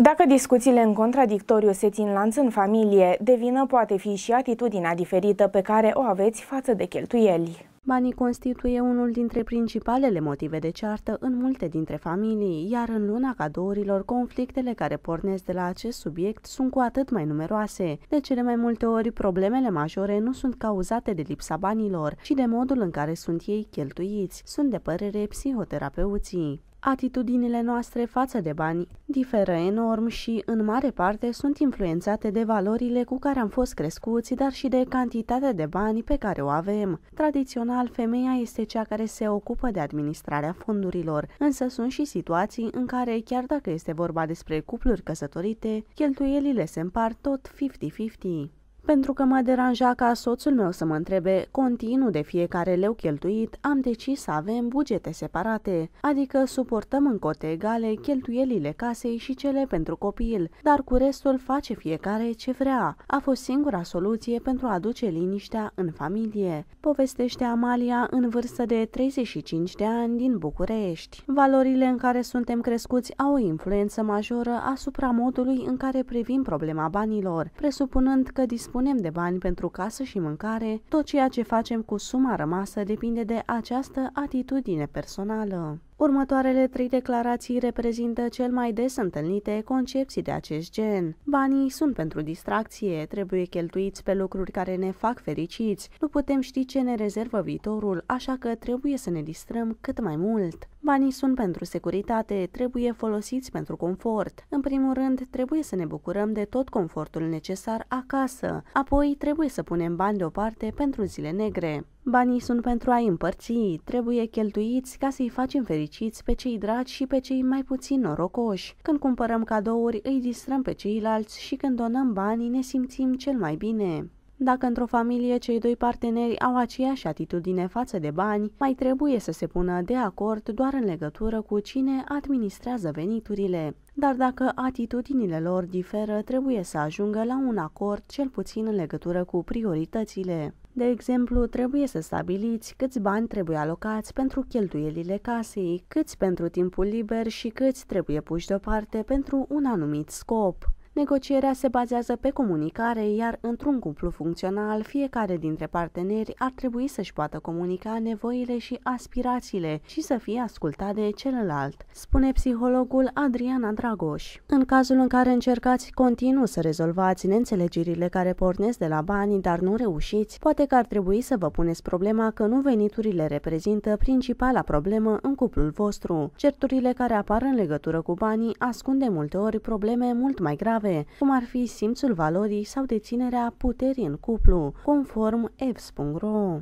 Dacă discuțiile în contradictoriu se țin lanț în familie, de vină poate fi și atitudinea diferită pe care o aveți față de cheltuieli. Banii constituie unul dintre principalele motive de ceartă în multe dintre familii, iar în luna cadourilor, conflictele care pornesc de la acest subiect sunt cu atât mai numeroase. De cele mai multe ori, problemele majore nu sunt cauzate de lipsa banilor, ci de modul în care sunt ei cheltuiți, sunt de părere psihoterapeuții. Atitudinile noastre față de bani diferă enorm și, în mare parte, sunt influențate de valorile cu care am fost crescuți, dar și de cantitatea de bani pe care o avem. Tradițional, femeia este cea care se ocupă de administrarea fondurilor, însă sunt și situații în care, chiar dacă este vorba despre cupluri căsătorite, cheltuielile se împart tot 50-50. Pentru că mă deranja ca soțul meu să mă întrebe continuu de fiecare leu cheltuit, am decis să avem bugete separate, adică suportăm în cote egale cheltuielile casei și cele pentru copil, dar cu restul face fiecare ce vrea. A fost singura soluție pentru a aduce liniștea în familie, povestește Amalia în vârstă de 35 de ani din București. Valorile în care suntem crescuți au o influență majoră asupra modului în care privim problema banilor, presupunând că dispunem dispunem de bani pentru casă și mâncare, tot ceea ce facem cu suma rămasă depinde de această atitudine personală. Următoarele trei declarații reprezintă cel mai des întâlnite concepții de acest gen. Banii sunt pentru distracție, trebuie cheltuiți pe lucruri care ne fac fericiți, nu putem ști ce ne rezervă viitorul, așa că trebuie să ne distrăm cât mai mult. Banii sunt pentru securitate, trebuie folosiți pentru confort. În primul rând, trebuie să ne bucurăm de tot confortul necesar acasă, apoi trebuie să punem bani deoparte pentru zile negre. Banii sunt pentru a-i împărți, trebuie cheltuiți ca să-i facem fericiți pe cei dragi și pe cei mai puțin norocoși. Când cumpărăm cadouri, îi distrăm pe ceilalți și când donăm banii ne simțim cel mai bine. Dacă într-o familie cei doi parteneri au aceeași atitudine față de bani, mai trebuie să se pună de acord doar în legătură cu cine administrează veniturile. Dar dacă atitudinile lor diferă, trebuie să ajungă la un acord cel puțin în legătură cu prioritățile. De exemplu, trebuie să stabiliți câți bani trebuie alocați pentru cheltuielile casei, câți pentru timpul liber și câți trebuie puși deoparte pentru un anumit scop. Negocierea se bazează pe comunicare, iar într-un cuplu funcțional, fiecare dintre parteneri ar trebui să-și poată comunica nevoile și aspirațiile și să fie ascultat de celălalt, spune psihologul Adriana Dragoș. În cazul în care încercați continuu să rezolvați neînțelegirile care pornesc de la bani, dar nu reușiți, poate că ar trebui să vă puneți problema că nu veniturile reprezintă principala problemă în cuplul vostru. Certurile care apar în legătură cu banii ascunde multe ori probleme mult mai grave grave, cum ar fi simțul valorii sau deținerea puterii în cuplu, conform evs.ro.